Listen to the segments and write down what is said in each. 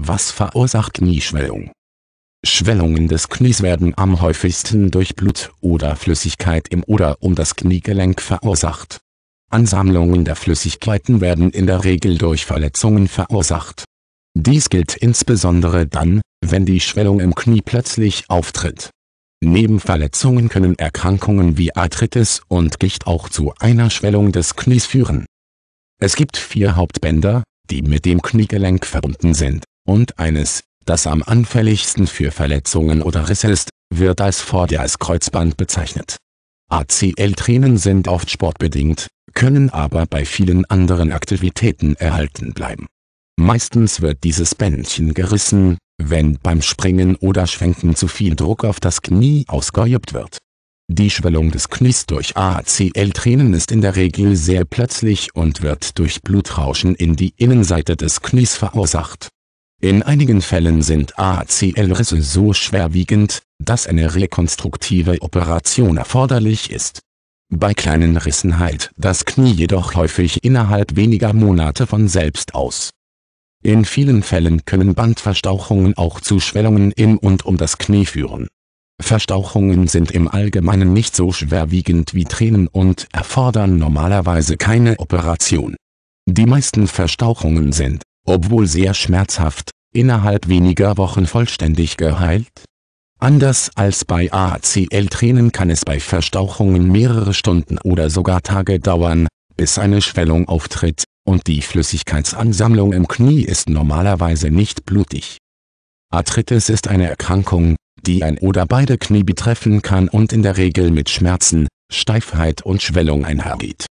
Was verursacht Knieschwellung? Schwellungen des Knies werden am häufigsten durch Blut oder Flüssigkeit im oder um das Kniegelenk verursacht. Ansammlungen der Flüssigkeiten werden in der Regel durch Verletzungen verursacht. Dies gilt insbesondere dann, wenn die Schwellung im Knie plötzlich auftritt. Neben Verletzungen können Erkrankungen wie Arthritis und Gicht auch zu einer Schwellung des Knies führen. Es gibt vier Hauptbänder, die mit dem Kniegelenk verbunden sind und eines, das am anfälligsten für Verletzungen oder Risse ist, wird als Kreuzband bezeichnet. ACL-Tränen sind oft sportbedingt, können aber bei vielen anderen Aktivitäten erhalten bleiben. Meistens wird dieses Bändchen gerissen, wenn beim Springen oder Schwenken zu viel Druck auf das Knie ausgeübt wird. Die Schwellung des Knies durch ACL-Tränen ist in der Regel sehr plötzlich und wird durch Blutrauschen in die Innenseite des Knies verursacht in einigen Fällen sind ACL-Risse so schwerwiegend, dass eine rekonstruktive Operation erforderlich ist. Bei kleinen Rissen heilt das Knie jedoch häufig innerhalb weniger Monate von selbst aus. In vielen Fällen können Bandverstauchungen auch zu Schwellungen im und um das Knie führen. Verstauchungen sind im Allgemeinen nicht so schwerwiegend wie Tränen und erfordern normalerweise keine Operation. Die meisten Verstauchungen sind obwohl sehr schmerzhaft, innerhalb weniger Wochen vollständig geheilt? Anders als bei ACL-Tränen kann es bei Verstauchungen mehrere Stunden oder sogar Tage dauern, bis eine Schwellung auftritt, und die Flüssigkeitsansammlung im Knie ist normalerweise nicht blutig. Arthritis ist eine Erkrankung, die ein oder beide Knie betreffen kann und in der Regel mit Schmerzen, Steifheit und Schwellung einhergeht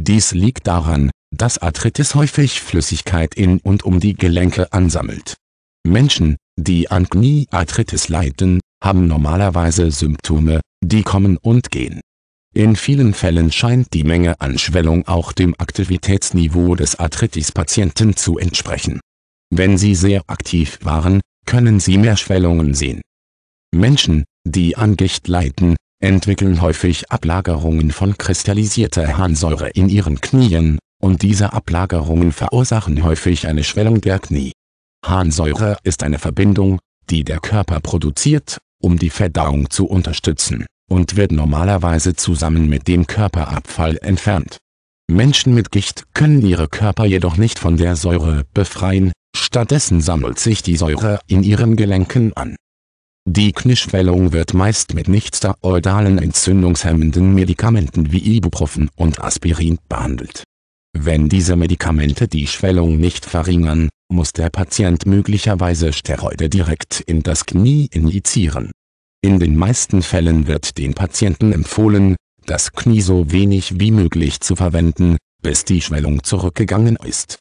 dies liegt daran, dass Arthritis häufig Flüssigkeit in und um die Gelenke ansammelt. Menschen, die an Kniearthritis leiden, haben normalerweise Symptome, die kommen und gehen. In vielen Fällen scheint die Menge an Schwellung auch dem Aktivitätsniveau des Arthritis-Patienten zu entsprechen. Wenn sie sehr aktiv waren, können sie mehr Schwellungen sehen. Menschen, die an Gicht leiden, entwickeln häufig Ablagerungen von kristallisierter Harnsäure in ihren Knien, und diese Ablagerungen verursachen häufig eine Schwellung der Knie. Harnsäure ist eine Verbindung, die der Körper produziert, um die Verdauung zu unterstützen, und wird normalerweise zusammen mit dem Körperabfall entfernt. Menschen mit Gicht können ihre Körper jedoch nicht von der Säure befreien, stattdessen sammelt sich die Säure in ihren Gelenken an die Knieschwellung wird meist mit nichtsteroidalen entzündungshemmenden Medikamenten wie Ibuprofen und Aspirin behandelt. Wenn diese Medikamente die Schwellung nicht verringern, muss der Patient möglicherweise Steroide direkt in das Knie injizieren. In den meisten Fällen wird den Patienten empfohlen, das Knie so wenig wie möglich zu verwenden, bis die Schwellung zurückgegangen ist